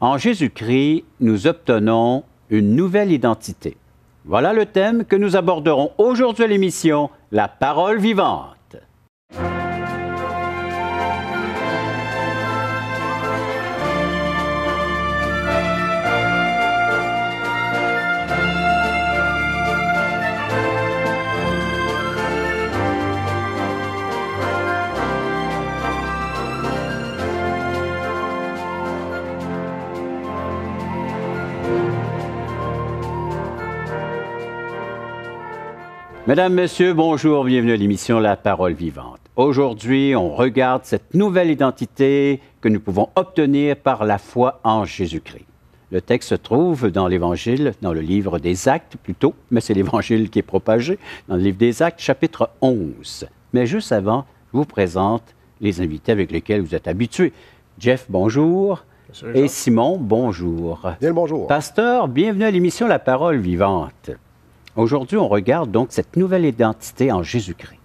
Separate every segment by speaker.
Speaker 1: En Jésus-Christ, nous obtenons une nouvelle identité. Voilà le thème que nous aborderons aujourd'hui à l'émission La parole vivante. Mesdames, Messieurs, bonjour, bienvenue à l'émission La Parole Vivante. Aujourd'hui, on regarde cette nouvelle identité que nous pouvons obtenir par la foi en Jésus-Christ. Le texte se trouve dans l'Évangile, dans le livre des Actes plutôt, mais c'est l'Évangile qui est propagé, dans le livre des Actes, chapitre 11. Mais juste avant, je vous présente les invités avec lesquels vous êtes habitués. Jeff, bonjour. et Simon, bonjour. Bien le bonjour. Pasteur, bienvenue à l'émission La Parole Vivante. Aujourd'hui, on regarde donc cette nouvelle identité en Jésus-Christ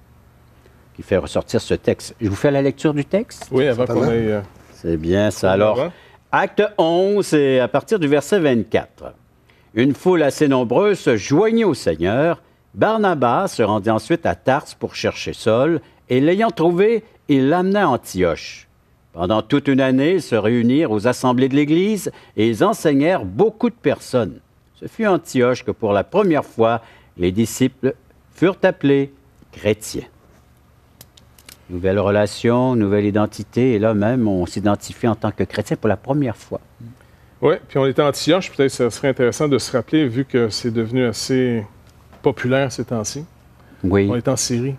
Speaker 1: qui fait ressortir ce texte. Je vous fais la lecture du texte? Oui, avant qu'on euh, C'est bien ça. Alors, acte 11, et à partir du verset 24. Une foule assez nombreuse se joignit au Seigneur. Barnabas se rendit ensuite à Tarse pour chercher Saul, et l'ayant trouvé, il l'amena à Antioche. Pendant toute une année, ils se réunirent aux assemblées de l'Église et ils enseignèrent beaucoup de personnes. Ce fut Antioche que pour la première fois, les disciples furent appelés chrétiens. Nouvelle relation, nouvelle identité, et là même, on s'identifie en tant que chrétien pour la première fois. Mm.
Speaker 2: Oui, puis on était à Antioche, peut-être ça serait intéressant de se rappeler, vu que c'est devenu assez populaire ces temps-ci. Oui. On est en Syrie.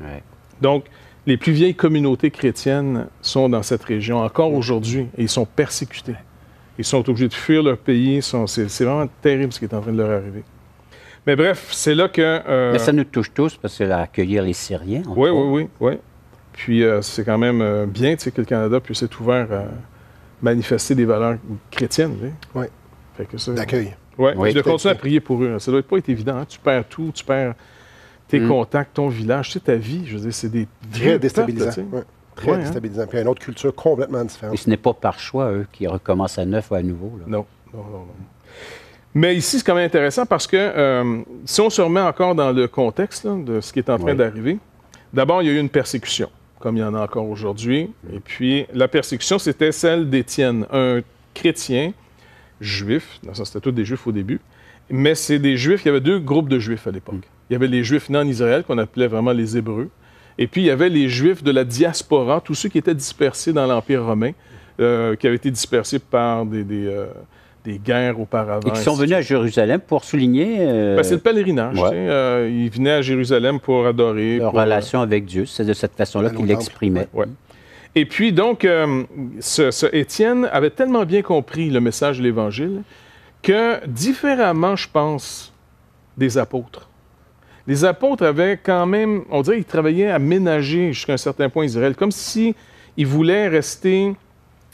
Speaker 2: Donc, les plus vieilles communautés chrétiennes sont dans cette région encore aujourd'hui et ils sont persécutés. Ils sont obligés de fuir leur pays. C'est vraiment terrible ce qui est en train de leur arriver. Mais bref, c'est là que. Euh, Mais ça nous touche tous parce que accueillir les Syriens. Oui, oui, oui, oui, Puis euh, c'est quand même euh, bien que le Canada puisse être ouvert à manifester des valeurs chrétiennes. Oui. Ça... D'accueil. Oui. Et de continuer à prier pour eux. Ça doit pas être évident. Hein. Tu perds tout, tu perds tes mm. contacts, ton village, tu ta vie. Je veux dire, c'est des. Très déstabilisant.
Speaker 3: Très ouais, hein. déstabilisant. Puis une autre culture complètement différente. Et ce n'est pas par choix, eux, qui
Speaker 1: recommencent à neuf ou à nouveau. Non.
Speaker 2: Mais ici, c'est quand même intéressant parce que euh, si on se remet encore dans le contexte de ce qui est en train d'arriver, d'abord, il y a eu une persécution, comme il y en a encore aujourd'hui. Et puis, la persécution, c'était celle d'Étienne, un chrétien juif. Dans ça, c'était tous des juifs au début. Mais c'est des juifs, il y avait deux groupes de juifs à l'époque. Mm. Il y avait les juifs non en Israël, qu'on appelait vraiment les Hébreux, et puis, il y avait les Juifs de la diaspora, tous ceux qui étaient dispersés dans l'Empire romain, euh, qui avaient été dispersés par euh, des, guerres auparavant. Et qui sont venus
Speaker 1: à Jérusalem pour souligner... Euh, ben, c'est le pèlerinage.
Speaker 2: ils venaient à Jérusalem pour adorer. Leur relation avec Dieu, c'est de cette façon-là qu'ils l'exprimaient. Et puis, donc, ce Étienne avait tellement bien compris le message de l'Évangile que, différemment, je pense, des apôtres, les apôtres avaient quand même, on dirait qu'ils travaillaient à ménager jusqu'à un certain point Israël, comme si ils voulaient rester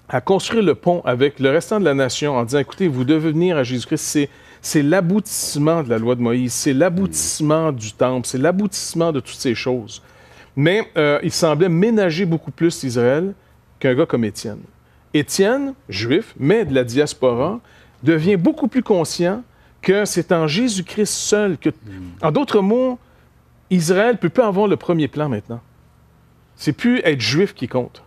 Speaker 2: à construire le pont avec le restant de la nation en disant, écoutez, vous devez venir à Jésus-Christ, c'est l'aboutissement de la loi de Moïse, c'est l'aboutissement mm. du temple, c'est l'aboutissement de toutes ces choses. Mais ils euh, il semblait ménager beaucoup plus Israël qu'un gars comme Étienne. Étienne, juif, mais de la diaspora, devient beaucoup plus conscient que c'est en Jésus-Christ seul que... En d'autres mots, Israël ne peut plus avoir le premier plan maintenant. C'est plus être juif qui compte.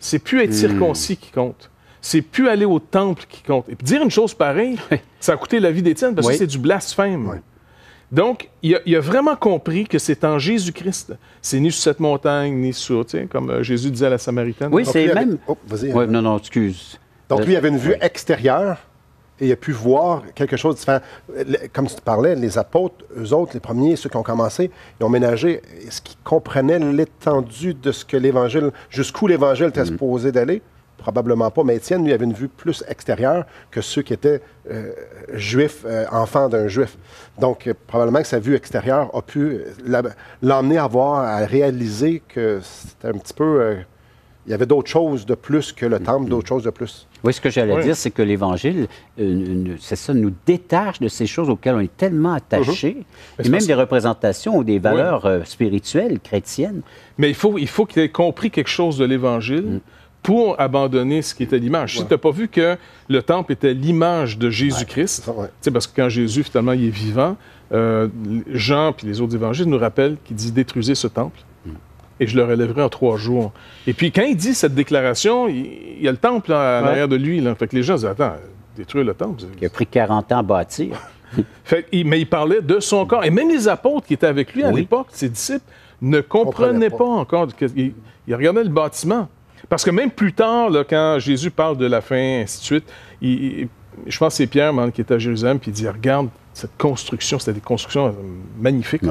Speaker 2: C'est plus être hmm. circoncis qui compte. C'est plus aller au temple qui compte. Et puis dire une chose pareille, ça a coûté la vie d'Étienne parce que c'est du blasphème. Donc, il a, vraiment compris que c'est en Jésus-Christ. C'est ni sur cette montagne, ni sur, comme euh, Jésus disait à la Samaritaine. Oui, c'est même... Avait... Oh,
Speaker 1: non, non, excuse. Donc, lui avait une
Speaker 3: vue extérieure et il a pu voir quelque chose de différent. Comme tu te parlais, les apôtres, eux autres, les premiers, ceux qui ont commencé, ils ont ménagé ce qui comprenait l'étendue de ce que l'Évangile, jusqu'où l'Évangile était mm-hmm. supposé d'aller. Probablement pas, mais Étienne, lui, avait une vue plus extérieure que ceux qui étaient euh, juifs, euh, enfants d'un juif. Donc, euh, probablement que sa vue extérieure a pu l'emmener à voir, à réaliser que c'était un petit peu il y avait d'autres choses de plus que le temple, mm-hmm. d'autres choses de plus. Oui, ce
Speaker 1: que j'allais dire, c'est que l'Évangile, euh, c'est ça, nous détache de ces choses auxquelles on est tellement attaché, mhm. et même des représentations
Speaker 2: ou des valeurs euh, spirituelles, chrétiennes. Mais il faut, il faut qu'il ait compris quelque chose de l'Évangile. Mm. Pour abandonner ce qui était l'image. Si tu n'as pas vu que le temple était l'image de Jésus-Christ, parce que quand Jésus, finalement, il est vivant, euh, Jean puis les autres évangiles nous rappellent qu'il dit détruisez ce temple et je le relèverai en trois jours. Et puis, quand il dit cette déclaration, il, y a le temple à l'arrière de lui. Fait que les gens disent Attends, détruire le temple.
Speaker 1: Il a pris 40 ans à bâtir.
Speaker 2: fait, mais il parlait de son corps. Et même les apôtres qui étaient avec lui à l'époque, ses disciples, ne comprenaient pas. encore. Ils, regardaient le bâtiment. Parce que même plus tard, quand Jésus parle de la fin, ainsi de suite, je pense que c'est Pierre qui est à Jérusalem, puis il dit Regarde cette construction, c'était des constructions euh, magnifiques.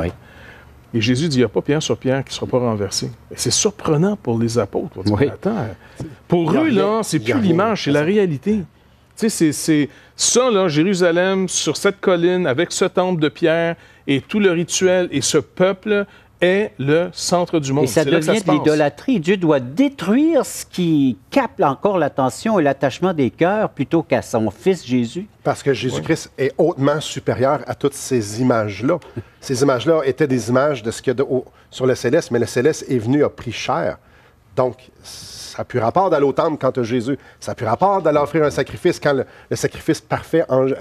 Speaker 2: Et Jésus dit, il n'y a pas pierre sur pierre qui ne sera pas renversée. C'est surprenant pour les apôtres. Attends, pour eux, là, c'est plus l'image, c'est la réalité. Tu sais, c'est ça, là, Jérusalem, sur cette colline, avec ce temple de pierre, et tout le rituel, et ce peuple, est le centre du monde. Et ça devient de
Speaker 1: l'idolâtrie. Dieu doit détruire ce qui capte encore l'attention et l'attachement des
Speaker 3: cœurs plutôt qu'à son Fils Jésus. Parce que Jésus-Christ est hautement supérieur à toutes ces images-là. ces images-là étaient des images de ce qu'il y a de, sur le céleste, mais le céleste est venu, a prix cher. Donc, ça n'a plus rapport d'aller au temple quand Jésus. Ça n'a plus rapport d'aller offrir un sacrifice quand le, sacrifice parfait euh,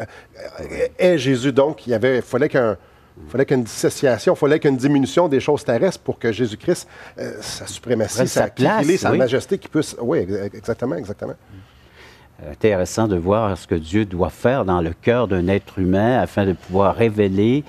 Speaker 3: est Jésus. Donc, il, y avait, il fallait qu'un il mm. fallait qu'une dissociation, il fallait qu'une diminution des choses terrestres pour que Jésus-Christ, euh, sa suprématie, sa, sa, sa majesté, qui puisse. Oui, exactement, exactement. Mm. Euh,
Speaker 1: intéressant de voir ce que Dieu doit faire dans le cœur d'un être humain afin de pouvoir révéler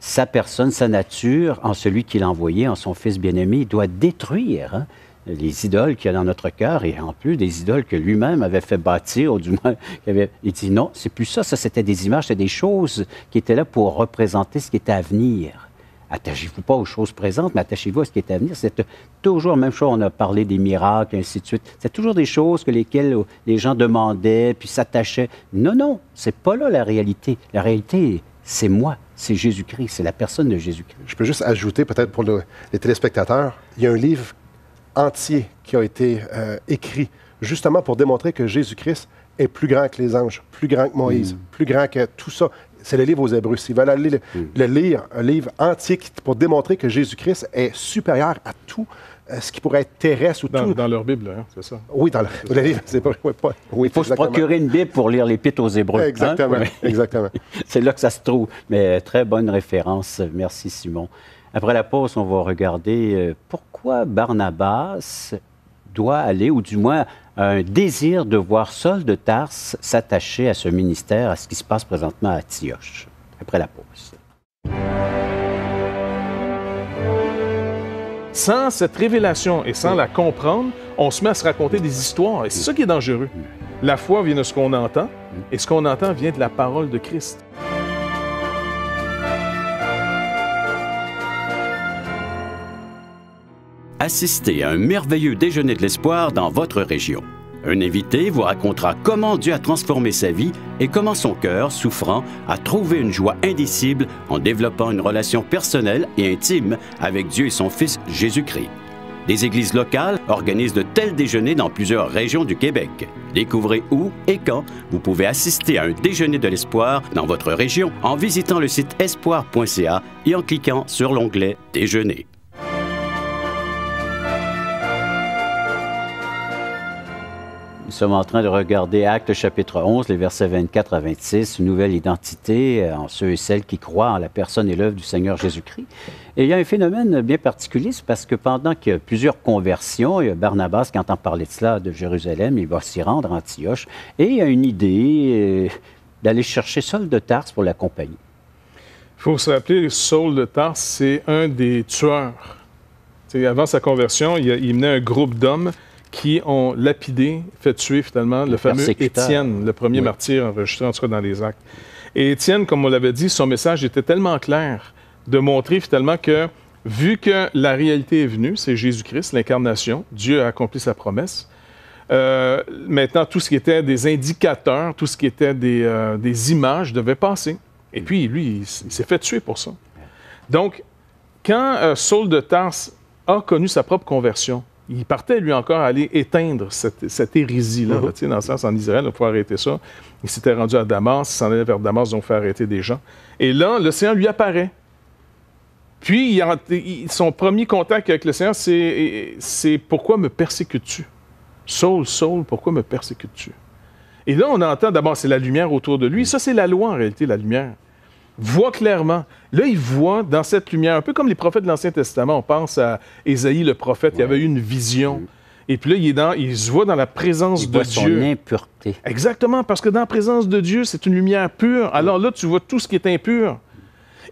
Speaker 1: sa personne, sa nature en celui qu'il a envoyé, en son Fils bien-aimé. Il doit détruire. Hein, les idoles qu'il y a dans notre cœur et en plus des idoles que lui-même avait fait bâtir, ou du moins, il, avait, dit non, c'est plus ça, ça c'était des images, c'était des choses qui étaient là pour représenter ce qui était à venir. Attachez-vous pas aux choses présentes, mais attachez-vous à ce qui est à venir. C'est toujours la même chose. On a parlé des miracles, et ainsi de suite. C'est toujours des choses que lesquelles euh, les gens demandaient, puis s'attachaient. Non, non, c'est pas là la réalité. La réalité, c'est moi, c'est
Speaker 3: Jésus-Christ, c'est la personne de Jésus-Christ. Je peux juste ajouter, peut-être pour les téléspectateurs, il y a un livre entier qui a été euh, écrit, justement pour démontrer que Jésus-Christ est plus grand que les anges, plus grand que Moïse, mm. plus grand que tout ça. C'est le livre aux Hébreux. S'ils veulent mm. le, lire, un livre entier pour démontrer que Jésus-Christ est supérieur à tout euh, ce qui pourrait être terrestre ou dans, tout. Dans leur Bible, hein, c'est ça? Oui, dans le, livre. c'est pas, oui, Il faut se procurer
Speaker 1: une Bible pour lire l'Épître aux Hébreux. Hein? Exactement, exactement. c'est là que ça se trouve. Mais euh, très bonne référence. Merci, Simon. Après la pause, on va regarder euh, pourquoi Barnabas doit aller, ou du moins un désir de voir Saul de Tarse s'attacher à ce ministère, à ce qui se passe présentement à Tioche. Après la pause.
Speaker 2: Sans cette révélation et sans la comprendre, on se met à se raconter des histoires et c'est ça qui est dangereux. La foi vient de ce qu'on entend et ce qu'on entend vient de la parole de Christ.
Speaker 1: Assister à un merveilleux déjeuner de l'espoir dans votre région. Un invité vous racontera comment Dieu a transformé sa vie et comment son cœur, souffrant, a trouvé une joie indicible en développant une relation personnelle et intime avec Dieu et son Fils Jésus-Christ. Des églises locales organisent de tels déjeuners dans plusieurs régions du Québec. Découvrez où et quand vous pouvez assister à un déjeuner de l'espoir dans votre région en visitant le site espoir.ca et en cliquant sur l'onglet Déjeuner. Nous sommes en train de regarder Actes chapitre 11, les versets 24 à 26, une nouvelle identité euh, en ceux et celles qui croient en la personne et l'œuvre du Seigneur Jésus-Christ. Et il y a un phénomène bien particulier, c'est parce que pendant qu'il y a plusieurs conversions, il y a Barnabas qui entend parler de cela de Jérusalem, il va s'y rendre, à Antioche, et il a une idée euh, d'aller chercher Saul de Tarse pour l'accompagner.
Speaker 2: Il faut se rappeler, Saul de Tarse, c'est un des tueurs. avant sa conversion, il, il menait un groupe d'hommes qui ont lapidé, fait tuer finalement le, fameux Étienne, le premier martyr enregistré en tout dans les actes. Et Étienne, comme on l'avait dit, son message était tellement clair de montrer finalement que, vu que la réalité est venue, c'est Jésus-Christ, l'incarnation, Dieu a accompli sa promesse. Euh, maintenant, tout ce qui était des indicateurs, tout ce qui était des, euh, images devait passer. Et puis, lui, il, s'est fait tuer pour ça. Donc, quand euh, Saul de Tarse a connu sa propre conversion, il partait, lui encore, aller éteindre cette, hérésie-là. Uh-huh. tu sais, dans le sens, en Israël, il faut arrêter ça. Il s'était rendu à Damas, il s'en allait vers Damas, ils ont fait arrêter des gens. Et là, le Seigneur lui apparaît. Puis, son premier contact avec le Seigneur, c'est Pourquoi me persécutes-tu Saul, Saul, pourquoi me persécutes-tu Et là, on entend d'abord, c'est la lumière autour de lui. Ça, c'est la loi, en réalité, la lumière voit clairement. Là, il voit dans cette lumière, un peu comme les prophètes de l'Ancien Testament. On pense à Ésaïe le prophète, il y avait eu une vision. Et puis là, il, est dans, il se voit dans la présence de Dieu. Son
Speaker 1: impureté.
Speaker 2: Exactement, parce que dans la présence de Dieu, c'est une lumière pure. Alors là, tu vois tout ce qui est impur.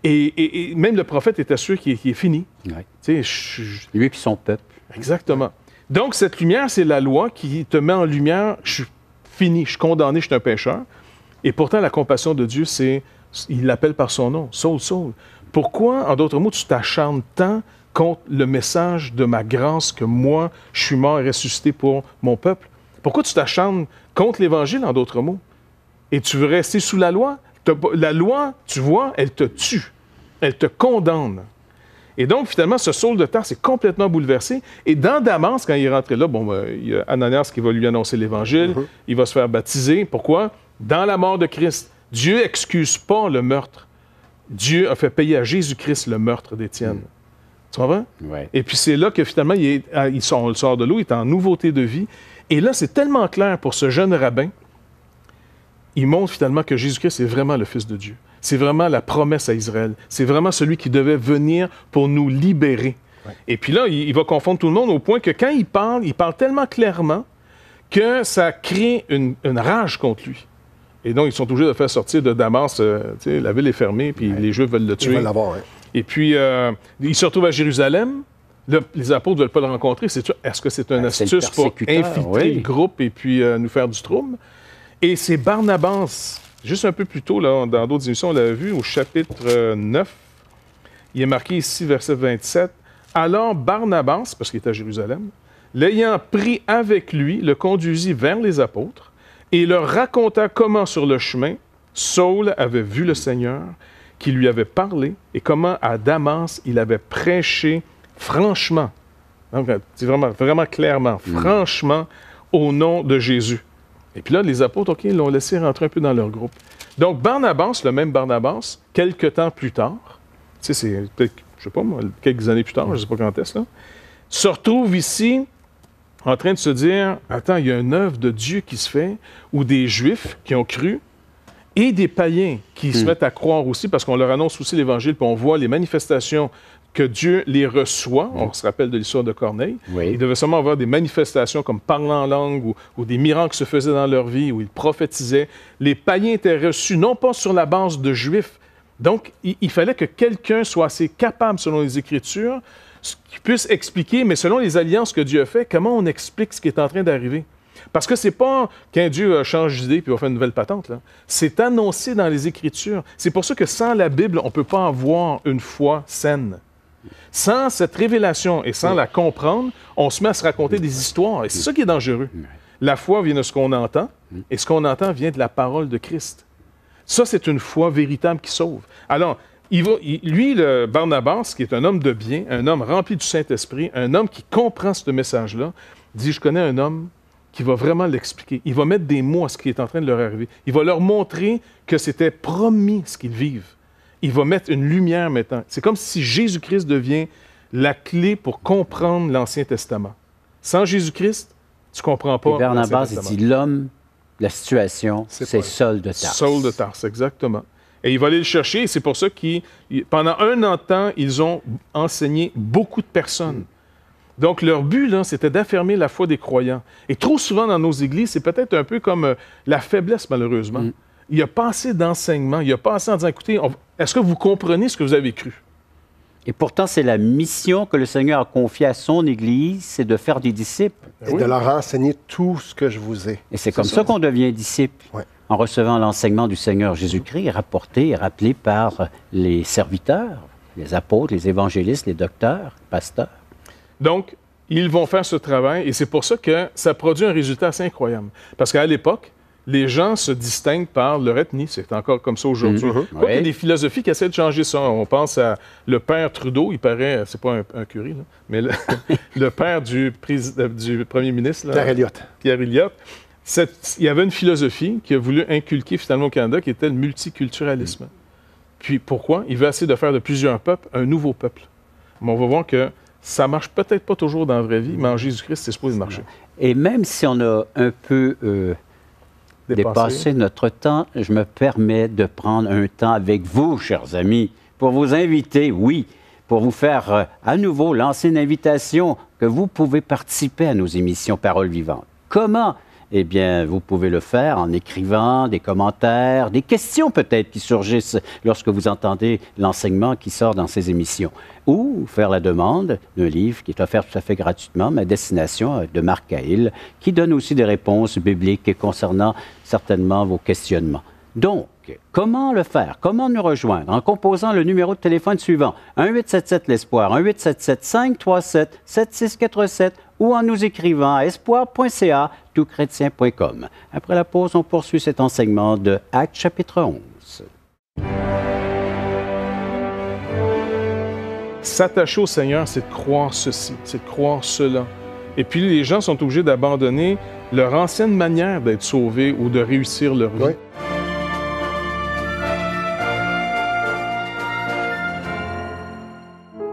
Speaker 2: Et, même le prophète est sûr qu'il est, fini. Lui et son peuple. Exactement. Donc, cette lumière, c'est la loi qui te met en lumière. Je suis fini, je suis condamné, je suis un pécheur. Et pourtant, la compassion de Dieu, c'est il l'appelle par son nom, Saul, Saul. Pourquoi, en d'autres mots, tu t'acharnes tant contre le message de ma grâce que moi, je suis mort et ressuscité pour mon peuple? Pourquoi tu t'acharnes contre l'Évangile, en d'autres mots? Et tu veux rester sous la loi? La loi, tu vois, elle te tue, elle te condamne. Et donc, finalement, ce Saul de Tars s'est complètement bouleversé. Et dans Damas, quand il est rentré là, bon, ben, il y a Ananias qui va lui annoncer l'Évangile, mm-hmm. il va se faire baptiser. Pourquoi? Dans la mort de Christ. Dieu excuse pas le meurtre. Dieu a fait payer à Jésus-Christ le meurtre d'Étienne. Mm. Tu comprends? Et puis c'est là que finalement, il, ah, le sort de l'eau, il est en nouveauté de vie. Et là, c'est tellement clair pour ce jeune rabbin, il montre finalement que Jésus-Christ est vraiment le Fils de Dieu. C'est vraiment la promesse à Israël. C'est vraiment celui qui devait venir pour nous libérer. Et puis là, il, va confondre tout le monde au point que quand il parle, il parle tellement clairement que ça crée une rage contre lui. Et donc, ils sont obligés de faire sortir de Damas. Euh, la ville est fermée, puis les Juifs veulent le tuer. Ils veulent l'avoir, Et puis, euh, ils se retrouvent à Jérusalem. les apôtres ne veulent pas le rencontrer. C'est, est-ce que c'est une ah, astuce pour infiltrer le groupe et puis euh, nous faire du trouble? Et c'est Barnabas, juste un peu plus tôt, dans d'autres émissions, on l'a vu, au chapitre 9, il est marqué ici, verset 27. Alors Barnabas, parce qu'il est à Jérusalem, l'ayant pris avec lui, le conduisit vers les apôtres et leur raconta comment sur le chemin Saul avait vu le Seigneur, qui lui avait parlé, et comment à Damas il avait prêché franchement, donc, vraiment, vraiment clairement, hmm. franchement, au nom de Jésus. Et puis là, les apôtres, OK, l'ont laissé rentrer un peu dans leur groupe. Donc, Barnabas, le même Barnabas, quelques temps plus tard, tu sais, c'est je sais pas quelques années plus tard, je ne sais pas quand est-ce, se retrouve ici en train de se dire, attends, il y a une œuvre de Dieu qui se fait, ou des Juifs qui ont cru, et des païens qui se hmm. mettent à croire aussi, parce qu'on leur annonce aussi l'Évangile, puis on voit les manifestations que Dieu les reçoit. On hmm. se rappelle de l'histoire de Corneille. Ils Il devait seulement avoir des manifestations comme parlant en langue ou, des miracles se faisaient dans leur vie, où ils prophétisaient. Les païens étaient reçus non pas sur la base de juifs. Donc, il fallait que quelqu'un soit assez capable, selon les Écritures, qui puisse expliquer, mais selon les alliances que Dieu a fait, comment on explique ce qui est en train d'arriver? Parce que ce n'est pas qu'un Dieu change d'idée puis va faire une nouvelle patente. C'est annoncé dans les Écritures. C'est pour ça que sans la Bible, on ne peut pas avoir une foi saine. Sans cette révélation et sans la comprendre, on se met à se raconter des histoires. Et c'est ça qui est dangereux. La foi vient de ce qu'on entend et ce qu'on entend vient de la parole de Christ. Ça, c'est une foi véritable qui sauve. Alors, lui, le Barnabas, qui est un homme de bien, un homme rempli du Saint-Esprit, un homme qui comprend ce message-là, dit, je connais un homme qui va vraiment l'expliquer. Il va mettre des mots à ce qui est en train de leur arriver. Il va leur montrer que c'était promis ce qu'ils vivent. Il va mettre une lumière maintenant. C'est comme si Jésus-Christ devient la clé pour comprendre l'Ancien Testament. Sans Jésus-Christ, tu comprends pas. Et Barnabas, il dit l'homme, la situation, c'est Saul de Tarse. Saul de Tarse, exactement. Et il va aller le chercher. c'est pour ça qu'ils, pendant un an de temps, ils ont enseigné beaucoup de personnes. Donc, leur but, c'était d'affirmer la foi des croyants. Et trop souvent dans nos églises, c'est peut-être un peu comme euh, la faiblesse, malheureusement. Mm. Il n'y a pas assez d'enseignement, il y a pas assez en disant, écoutez, est-ce que vous comprenez ce que vous avez cru? Et pourtant, c'est la mission que le Seigneur a confiée à son Église,
Speaker 1: c'est de faire des disciples.
Speaker 3: Et de leur enseigner tout ce que je vous ai.
Speaker 1: Et c'est comme ça, qu'on devient disciple en recevant l'enseignement du Seigneur Jésus-Christ, rapporté et rappelé par les serviteurs, les apôtres, les évangélistes, les docteurs, les pasteurs.
Speaker 2: Donc, ils vont faire ce travail et c'est pour ça que ça produit un résultat assez incroyable. Parce qu'à l'époque, les gens se distinguent par leur ethnie. C'est encore comme ça aujourd'hui. Il y a des philosophies qui essaient de changer ça. On pense à le père Trudeau, il paraît, c'est pas un, un curé, mais le, père du, euh, premier ministre, Pierre Elliott. Pierre Elliott il y avait une philosophie qui a voulu inculquer finalement au Canada qui était le multiculturalisme. Mm. Puis pourquoi? Il veut essayer de faire de plusieurs peuples un nouveau peuple. Mais on va voir que ça marche peut-être pas toujours dans la vraie vie, mais en Jésus-Christ, c'est supposé marcher. Mm. Et même si on a un peu euh, dépassé
Speaker 1: notre temps, je me permets de prendre un temps avec vous, chers amis, pour vous inviter, oui, pour vous faire euh, à nouveau lancer une invitation que vous pouvez participer à nos émissions Paroles vivantes. Comment eh bien, vous pouvez le faire en écrivant des commentaires, des questions peut-être qui surgissent lorsque vous entendez l'enseignement qui sort dans ces émissions, ou faire la demande d'un livre qui est offert tout à fait gratuitement, Ma destination de Marc Cahill, qui donne aussi des réponses bibliques concernant certainement vos questionnements. Donc, comment le faire? Comment nous rejoindre? En composant le numéro de téléphone suivant 1877 L'Espoir, 1877 537 7647 ou en nous écrivant à espoir.ca toutchrétien.com. Après la pause, on poursuit cet enseignement de Actes chapitre 11.
Speaker 2: S'attacher au Seigneur, c'est de croire ceci, c'est de croire cela. Et puis les gens sont obligés d'abandonner leur ancienne manière d'être sauvés ou de réussir leur vie.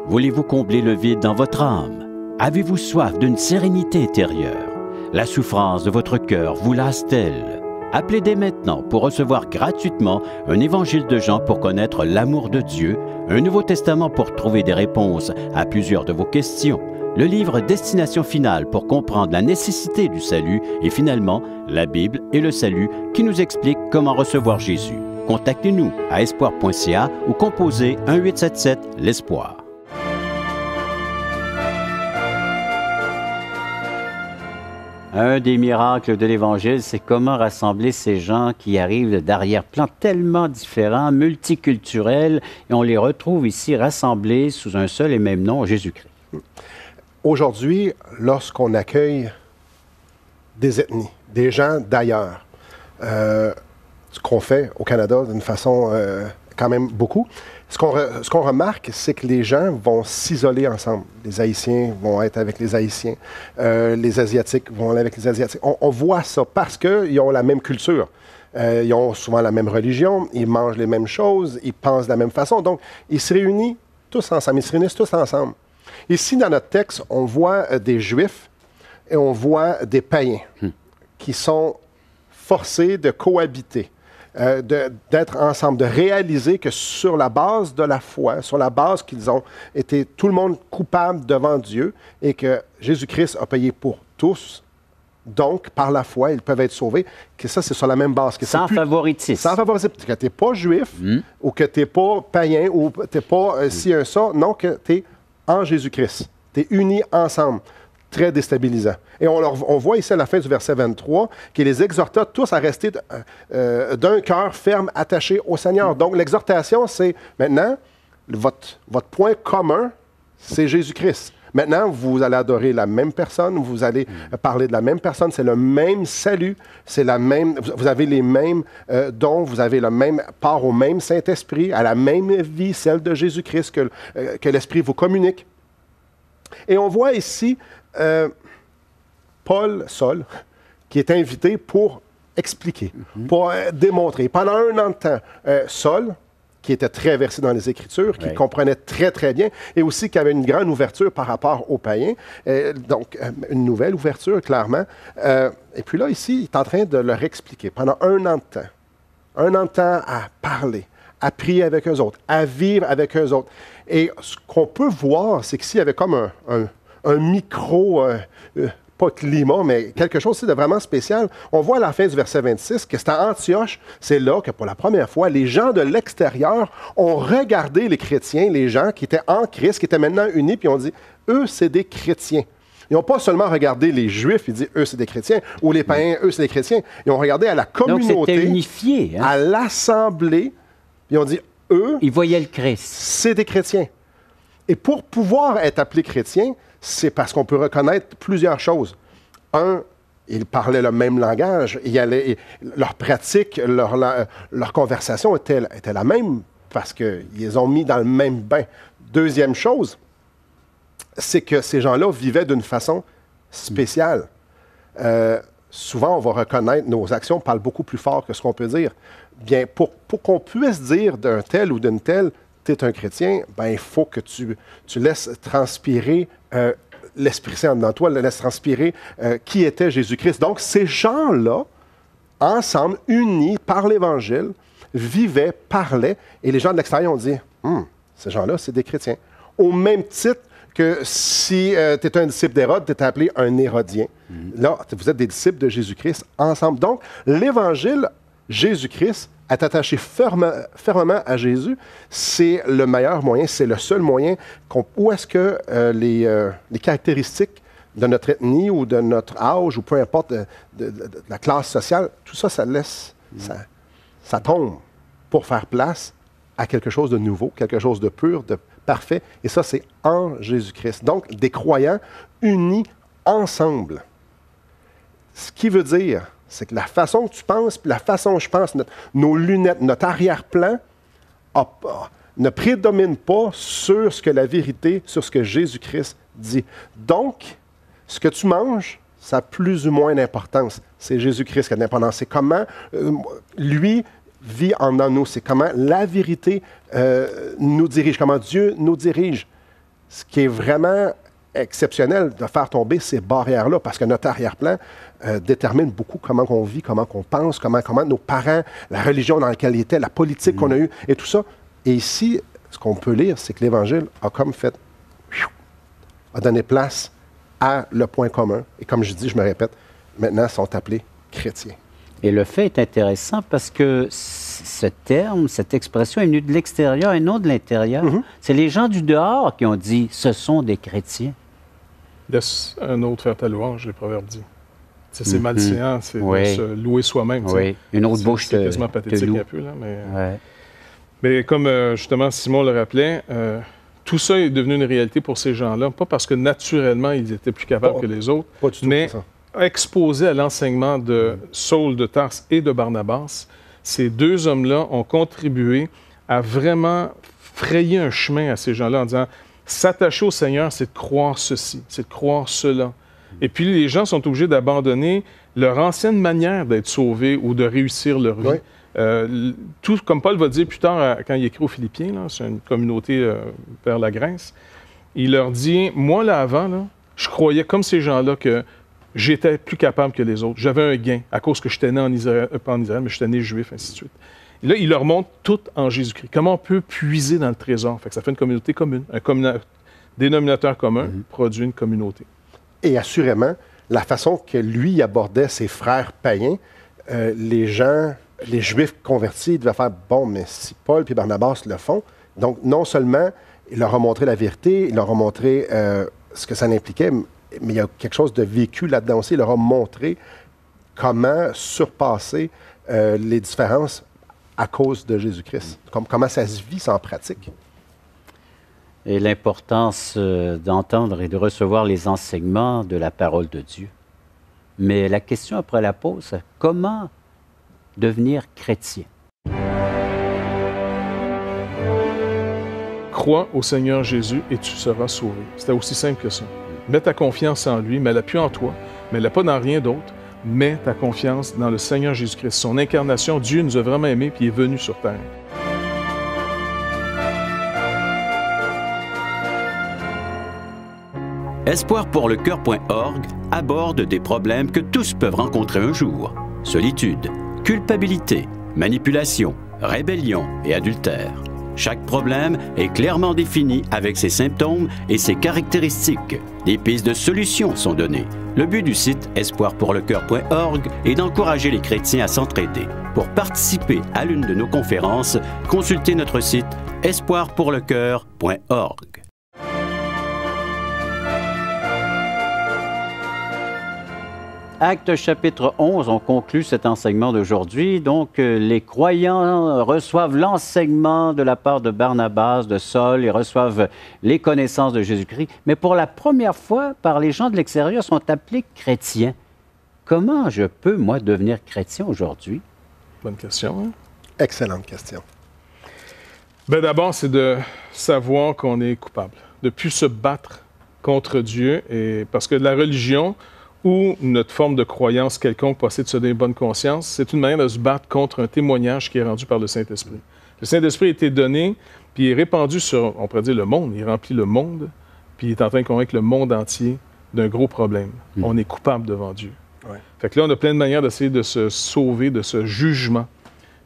Speaker 1: Voulez-vous combler le vide dans votre âme? Avez-vous soif d'une sérénité intérieure La souffrance de votre cœur vous lasse-t-elle Appelez dès maintenant pour recevoir gratuitement un évangile de Jean pour connaître l'amour de Dieu, un Nouveau Testament pour trouver des réponses à plusieurs de vos questions, le livre Destination finale pour comprendre la nécessité du salut et finalement la Bible et le salut qui nous explique comment recevoir Jésus. Contactez-nous à espoir.ca ou composez 1877 l'espoir. Un des miracles de l'Évangile, c'est comment rassembler ces gens qui arrivent darrière plan tellement différents, multiculturels, et on les retrouve ici rassemblés sous un seul et même nom, Jésus-Christ. Mm.
Speaker 3: Aujourd'hui, lorsqu'on accueille des ethnies, des gens d'ailleurs, euh, ce qu'on fait au Canada d'une façon euh, quand même beaucoup. Ce qu'on, remarque, c'est que les gens vont s'isoler ensemble. Les Haïtiens vont être avec les Haïtiens, euh, les Asiatiques vont aller avec les Asiatiques. On, voit ça parce qu'ils ont la même culture. Euh, ils ont souvent la même religion, ils mangent les mêmes choses, ils pensent de la même façon. Donc, ils se réunissent tous ensemble, ils se tous ensemble. Ici, dans notre texte, on voit euh, des Juifs et on voit des païens hmm. qui sont forcés de cohabiter. Euh, d'être ensemble, de réaliser que sur la base de la foi, sur la base qu'ils ont été tout le monde coupable devant Dieu et que Jésus-Christ a payé pour tous, donc, par la foi, ils peuvent être sauvés. Que ça, c'est sur la même base. Que sans plus... favoritisme. Sans favoritisme. Que tu n'es pas juif, hmm. ou que tu n'es pas païen, ou tu n'es pas euh, ci si hmm. un ça. Non, que tu es en Jésus-Christ. Tu es unis ensemble très déstabilisant. Et on, on, voit ici à la fin du verset 23 qu'il les exhorta tous à rester euh, euh, d'un cœur ferme, attaché au Seigneur. Mm. Donc l'exhortation, c'est maintenant, votre, votre point commun, c'est Jésus-Christ. Maintenant, vous allez adorer la même personne, vous allez mm. euh, parler de la même personne, c'est le même salut, c'est la même, vous avez les mêmes dons, vous avez le même part au même Saint-Esprit, à la même vie, celle de Jésus-Christ que, que l'Esprit vous communique. Et on voit ici euh, Paul Sol qui est invité pour expliquer, mhm. pour euh, démontrer. Pendant un an de temps, euh, Sol, qui était très versé dans les Écritures, qui comprenait très, très bien, et aussi qui avait une grande ouverture par rapport aux païens. donc, une nouvelle ouverture, clairement. et puis là, ici, il est en train de leur expliquer pendant un an de temps, un an de temps à parler, à prier avec eux autres, à vivre avec eux autres. Et ce qu'on peut voir, c'est qu'ici, il y avait comme un un micro, euh, euh, pas climat, mais quelque chose de vraiment spécial. On voit à la fin du verset 26 que c'est à Antioche, c'est là que pour la première fois, les gens de l'extérieur ont regardé les chrétiens, les gens qui étaient en Christ, qui étaient maintenant unis, puis ont dit, eux, c'est des chrétiens. Ils n'ont pas seulement regardé les Juifs, ils dit, eux c'est des chrétiens, ou les païens, eux c'est des chrétiens. Ils ont regardé à la communauté, hein? à l'assemblée, ils ont dit eux. Ils voyaient le Christ. C'est des chrétiens. Et pour pouvoir être appelé chrétien, c'est parce qu'on peut reconnaître plusieurs choses. Un, ils parlaient le même langage, ils allaient, leur pratique, leur, leur conversation était, était la même parce qu'ils ont mis dans le même bain. Deuxième chose, c'est que ces gens-là vivaient d'une façon spéciale. Euh, souvent, on va reconnaître, nos actions parlent beaucoup plus fort que ce qu'on peut dire. Bien, pour, qu'on puisse dire d'un tel ou d'une telle, tu es un chrétien, ben, il faut que tu, tu laisses transpirer euh, l'Esprit Saint dans toi, laisse transpirer euh, qui était Jésus-Christ. Donc, ces gens-là, ensemble, unis par l'Évangile, vivaient, parlaient, et les gens de l'extérieur ont dit hum, ces gens-là, c'est des chrétiens. Au même titre que si euh, tu étais un disciple d'Hérode, tu étais appelé un Hérodien. Hum. Là, vous êtes des disciples de Jésus-Christ ensemble. Donc, l'Évangile, Jésus-Christ, à t'attacher fermement à Jésus, c'est le meilleur moyen, c'est le seul moyen. où est-ce que euh, euh, les, caractéristiques de notre ethnie ou de notre âge ou peu importe de, la classe sociale, tout ça, ça laisse, mm. ça, ça tombe pour faire place à quelque chose de nouveau, quelque chose de pur, de parfait. Et ça, c'est en Jésus-Christ. Donc, des croyants unis ensemble. Ce qui veut dire c'est que la façon que tu penses, la façon que je pense, nos lunettes, notre arrière-plan ne prédomine pas sur ce que la vérité, sur ce que Jésus-Christ dit. Donc, ce que tu manges, ça a plus ou moins d'importance. C'est Jésus-Christ qui a l'importance. C'est comment euh, lui vit en nous. C'est comment la vérité euh, nous dirige, comment Dieu nous dirige. Ce qui est vraiment exceptionnel de faire tomber ces barrières-là, parce que notre arrière-plan, euh, détermine beaucoup comment on vit, comment on pense, comment, comment nos parents, la religion dans laquelle ils étaient, la politique qu'on a eue et tout ça. Et ici, ce qu'on peut lire, c'est que l'Évangile a comme fait, a donné place à le point commun. Et comme je dis, je me répète, maintenant sont appelés chrétiens. Et le fait est intéressant
Speaker 1: parce que ce terme, cette expression est venue de l'extérieur et non de l'intérieur. Mm-hmm. C'est les gens du dehors qui ont dit ce sont des chrétiens. Laisse un autre
Speaker 2: faire ta louange, les proverbes dit c'est malséant mhm. c'est se louer soi-même. Une
Speaker 1: autre bouche de. C'est quasiment pathétique mais,
Speaker 2: euh, mais comme euh, justement Simon le rappelait, euh, tout ça est devenu une réalité pour ces gens-là, pas parce que naturellement ils étaient plus capables que les autres, mais exposés à l'enseignement de mm. Saul de Tars et de Barnabas, ces deux hommes-là ont contribué à vraiment frayer un chemin à ces gens-là en disant s'attacher au Seigneur, c'est de croire ceci, c'est de croire cela et puis les gens sont obligés d'abandonner leur ancienne manière d'être sauvés ou de réussir leur vie. Euh, tout comme Paul va dire plus tard euh, quand il écrit aux Philippiens, c'est une communauté euh, vers la Grèce, il leur dit Moi, là avant, je croyais comme ces gens-là que j'étais plus capable que les autres. J'avais un gain à cause que j'étais né en Israël, pas en mais je né juif, ainsi de suite. là, il leur montre tout en Jésus-Christ. Comment on peut puiser dans le trésor fait Ça fait une communauté commune. Un dénominateur commun mm-hmm. produit une communauté. Et assurément, la façon que lui abordait ses frères païens, euh, les gens,
Speaker 3: les juifs convertis, ils devaient faire bon, mais si Paul et Barnabas le font, donc non seulement il leur a montré la vérité, il leur a montré euh, ce que ça impliquait, mais il y a quelque chose de vécu là-dedans aussi. Il leur a montré comment surpasser euh, les différences à cause de Jésus-Christ, comment ça se vit sans pratique
Speaker 1: et l'importance euh, d'entendre et de recevoir les enseignements de la parole de Dieu. Mais la question après la pause, comment devenir
Speaker 2: chrétien? Crois au Seigneur Jésus et tu seras sauvé. C'est aussi simple que ça. Mets ta confiance en lui, mets-la plus en toi, mais la pas dans rien d'autre. Mets ta confiance dans le Seigneur Jésus-Christ, son incarnation. Dieu nous a vraiment aimés puis est venu sur terre.
Speaker 1: espoirpourlecoeur.org aborde des problèmes que tous peuvent rencontrer un jour. Solitude, culpabilité, manipulation, rébellion et adultère. Chaque problème est clairement défini avec ses symptômes et ses caractéristiques. Des pistes de solutions sont données. Le but du site espoirpourlecoeur.org est d'encourager les chrétiens à s'entraider. Pour participer à l'une de nos conférences, consultez notre site espoirpourlecoeur.org. Acte chapitre 11, on conclut cet enseignement d'aujourd'hui. Donc, euh, les croyants reçoivent l'enseignement de la part de Barnabas, de Saul, ils reçoivent les connaissances de Jésus-Christ, mais pour la première fois, par les gens de l'extérieur, sont appelés chrétiens. Comment je peux, moi, devenir chrétien aujourd'hui?
Speaker 3: Bonne question. Hein? Excellente question.
Speaker 2: Ben D'abord, c'est de savoir qu'on est coupable, de plus se battre contre Dieu, et parce que la religion, ou notre forme de croyance quelconque de se donner bonne conscience, c'est une manière de se battre contre un témoignage qui est rendu par le Saint-Esprit. Le Saint-Esprit a été donné, puis il est répandu sur, on pourrait dire, le monde. Il remplit le monde, puis il est en train de convaincre le monde entier d'un gros problème. Hmm. On est coupable devant Dieu. Fait que là, on a plein de manières d'essayer de se sauver de ce jugement.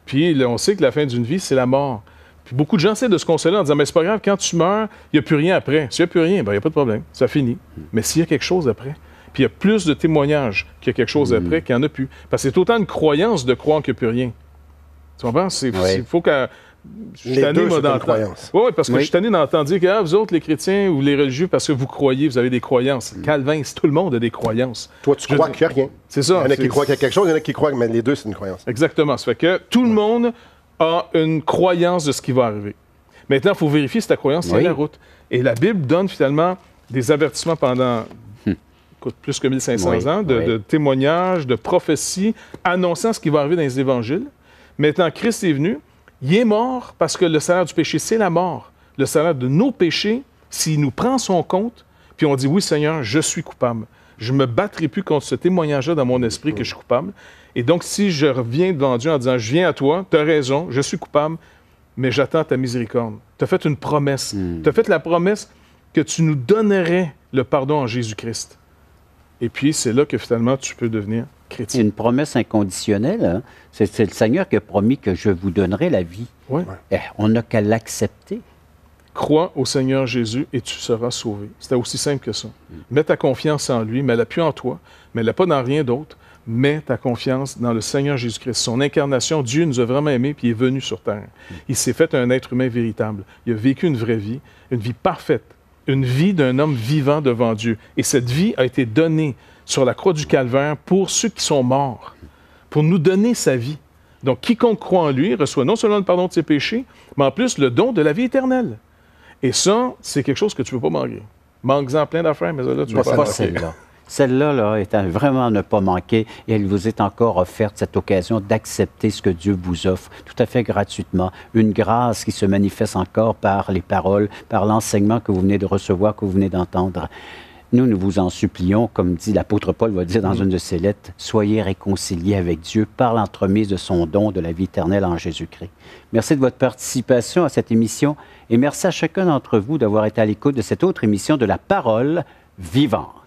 Speaker 2: Puis on sait que la fin d'une vie, c'est la mort. Puis beaucoup de gens essaient de se consoler en disant Mais c'est pas grave, quand tu meurs, il n'y a plus rien après. S'il n'y a plus rien, ben, il n'y a pas de problème, ça finit. Hmm. Mais s'il y a quelque chose après, il y a plus de témoignages qu'il y a quelque chose mm. après qu'il n'y en a plus. Parce que c'est autant une croyance de croire qu'il n'y a plus rien. Tu comprends? Il faut que. Je suis tanné, la croyance. Oui, parce que je suis tanné d'entendre dire que ah, vous autres, les chrétiens ou les religieux, parce que vous croyez, vous avez des croyances. Mm. Calvin, Calvin, tout le monde a des croyances. Toi, tu crois que qu'il n'y a rien. C'est ça. Il y en a qui croient qu'il y a
Speaker 3: quelque chose, il y en a qui croient que les deux, c'est une croyance.
Speaker 2: Exactement. Ça fait que tout le monde a une croyance de ce qui va arriver. Maintenant, il faut vérifier si croyance c'est la route. Et la Bible donne finalement des avertissements pendant plus que 1500 ans, de, témoignages, de prophéties annonçant ce qui va arriver dans les évangiles. Mais Maintenant, Christ est venu, il est mort parce que le salaire du péché, c'est la mort. Le salaire de nos péchés, s'il nous prend son compte, puis on dit, oui Seigneur, je suis coupable. Je ne me battrai plus contre ce témoignage-là dans mon esprit que je suis coupable. Et donc, si je reviens devant Dieu en disant, je viens à toi, tu as raison, je suis coupable, mais j'attends ta miséricorde. Tu as fait une promesse. Hmm. Tu as fait la promesse que tu nous donnerais le pardon en Jésus-Christ. Et puis, c'est là que finalement, tu peux devenir chrétien. Une promesse inconditionnelle. Hein. C'est le Seigneur
Speaker 1: qui a promis que je vous donnerai la vie. Ouais. Eh, on n'a qu'à l'accepter.
Speaker 2: Crois au Seigneur Jésus et tu seras sauvé. C'était aussi simple que ça. Mets ta confiance en lui, mais elle plus en toi, mais elle pas dans rien d'autre. Mets ta confiance dans le Seigneur Jésus-Christ. Son incarnation, Dieu nous a vraiment aimés puis il est venu sur terre. Il s'est fait un être humain véritable. Il a vécu une vraie vie, une vie parfaite une vie d'un homme vivant devant Dieu. Et cette vie a été donnée sur la croix du Calvaire pour ceux qui sont morts, pour nous donner sa vie. Donc, quiconque croit en lui reçoit non seulement le pardon de ses péchés, mais en plus le don de la vie éternelle. Et ça, c'est quelque chose que tu ne peux pas manquer. Manque-en plein d'affaires, mais là, tu ne pas, pas celle-là
Speaker 1: là, est à vraiment ne pas manquer et elle vous est encore offerte, cette occasion d'accepter ce que Dieu vous offre tout à fait gratuitement. Une grâce qui se manifeste encore par les paroles, par l'enseignement que vous venez de recevoir, que vous venez d'entendre. Nous, nous vous en supplions, comme dit l'apôtre Paul va dire dans mm. une de ses lettres, soyez réconciliés avec Dieu par l'entremise de son don de la vie éternelle en Jésus-Christ. Merci de votre participation à cette émission et merci à chacun d'entre vous d'avoir été à l'écoute de cette autre émission de la parole vivante.